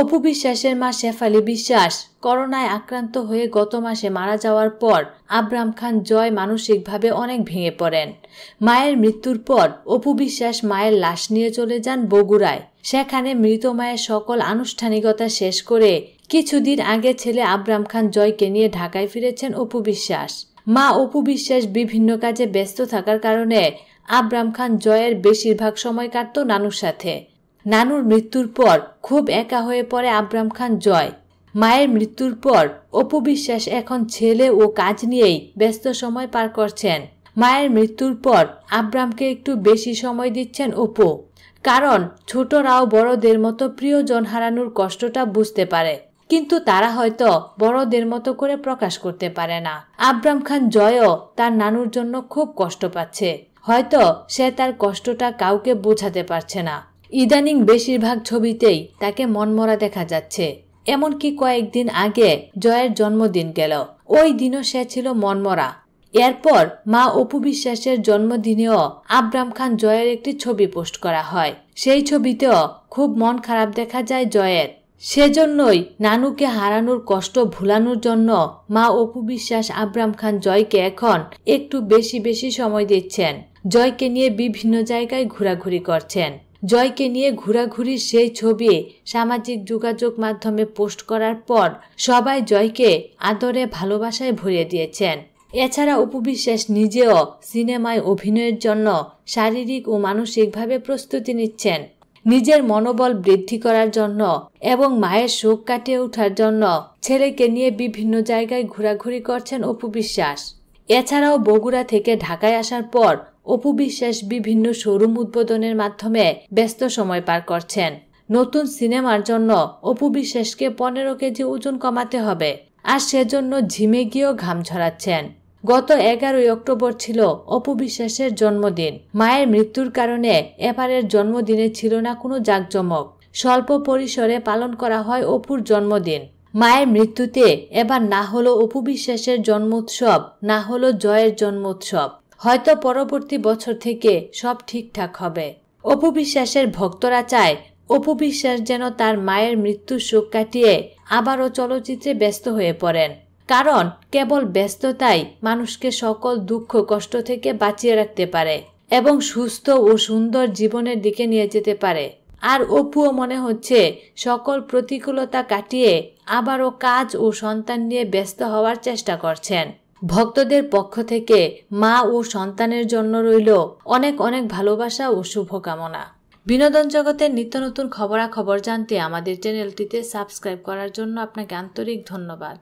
অপু বিশ্বাসের মা শেফালি বিশ্বাস করোনায় আক্রান্ত হয়ে গত মাসে মারা যাওয়ার পর আব্রাম খান জয় মানসিকভাবে অনেক ভেঙে পড়েন মায়ের মৃত্যুর পর অপু বিশ্বাস মায়ের লাশ নিয়ে চলে যান বগুড়ায় সেখানে মৃত মায়ের সকল আনুষ্ঠানিকতা শেষ করে কিছুদিন আগে ছেলে আব্রাম খান জয়কে নিয়ে ঢাকায় ফিরেছেন অপু বিশ্বাস মা অপু বিশ্বাস বিভিন্ন কাজে ব্যস্ত থাকার কারণে আব্রাম খান জয়ের বেশিরভাগ সময় কাটত নানুর সাথে নানুর মৃত্যুর পর খুব একা হয়ে পড়ে আব্রাম খান জয় মায়ের মৃত্যুর পর অপু বিশ্বাস এখন ছেলে ও কাজ নিয়েই ব্যস্ত সময় পার করছেন মায়ের মৃত্যুর পর আব্রামকে একটু বেশি সময় দিচ্ছেন অপু কারণ ছোটরাও বড়দের মতো প্রিয়জন হারানোর কষ্টটা বুঝতে পারে কিন্তু তারা হয়তো বড়দের মতো করে প্রকাশ করতে পারে না আব্রাম খান জয়ও তার নানুর জন্য খুব কষ্ট পাচ্ছে হয়তো সে তার কষ্টটা কাউকে বোঝাতে পারছে না ইদানিং বেশিরভাগ ছবিতেই তাকে মনমরা দেখা যাচ্ছে এমনকি কয়েকদিন আগে জয়ের জন্মদিন গেল ওই দিনও সে ছিল মনমরা এরপর মা অপু বিশ্বাসের জন্মদিনেও আব্রাম খান জয়ের একটি ছবি পোস্ট করা হয় সেই ছবিতেও খুব মন খারাপ দেখা যায় জয়ের সেজন্যই নানুকে হারানোর কষ্ট ভুলানোর জন্য মা অপু বিশ্বাস আব্রাম খান জয়কে এখন একটু বেশি বেশি সময় দিচ্ছেন জয়কে নিয়ে বিভিন্ন জায়গায় ঘোরাঘুরি করছেন জয়কে নিয়ে ঘোরাঘুরির সেই ছবি সামাজিক যোগাযোগ মাধ্যমে পোস্ট করার পর সবাই জয়কে আদরে ভালোবাসায় ভরিয়ে দিয়েছেন এছাড়া উপবিশ্বাস নিজেও সিনেমায় অভিনয়ের জন্য শারীরিক ও মানসিকভাবে প্রস্তুতি নিচ্ছেন নিজের মনোবল বৃদ্ধি করার জন্য এবং মায়ের শোক কাটিয়ে ওঠার জন্য ছেলেকে নিয়ে বিভিন্ন জায়গায় ঘোরাঘুরি করছেন অপু বিশ্বাস এছাড়াও বগুড়া থেকে ঢাকায় আসার পর অপু বিশ্বাস বিভিন্ন শোরুম উদ্বোধনের মাধ্যমে ব্যস্ত সময় পার করছেন নতুন সিনেমার জন্য অপু বিশ্বাসকে পনেরো কেজি ওজন কমাতে হবে আর সেজন্য ঝিমে গিয়েও ঘাম ঝরাচ্ছেন গত এগারোই অক্টোবর ছিল অপু বিশ্বাসের জন্মদিন মায়ের মৃত্যুর কারণে এবারের জন্মদিনে ছিল না কোনো জাঁকজমক স্বল্প পরিসরে পালন করা হয় অপুর জন্মদিন মায়ের মৃত্যুতে এবার না হলো অপু বিশ্বাসের জন্মোৎসব না হলো জয়ের জন্মোৎসব হয়তো পরবর্তী বছর থেকে সব ঠিকঠাক হবে অপু বিশ্বাসের ভক্তরা চায় অপু বিশ্বাস যেন তার মায়ের মৃত্যুর শোক কাটিয়ে আবারও চলচ্চিত্রে ব্যস্ত হয়ে পড়েন কারণ কেবল ব্যস্ততাই মানুষকে সকল দুঃখ কষ্ট থেকে বাঁচিয়ে রাখতে পারে এবং সুস্থ ও সুন্দর জীবনের দিকে নিয়ে যেতে পারে আর অপুও মনে হচ্ছে সকল প্রতিকূলতা কাটিয়ে আবারও কাজ ও সন্তান নিয়ে ব্যস্ত হওয়ার চেষ্টা করছেন ভক্তদের পক্ষ থেকে মা ও সন্তানের জন্য রইল অনেক অনেক ভালোবাসা ও শুভকামনা বিনোদন জগতের নিত্য নতুন খবরাখবর জানতে আমাদের চ্যানেলটিতে সাবস্ক্রাইব করার জন্য আপনাকে আন্তরিক ধন্যবাদ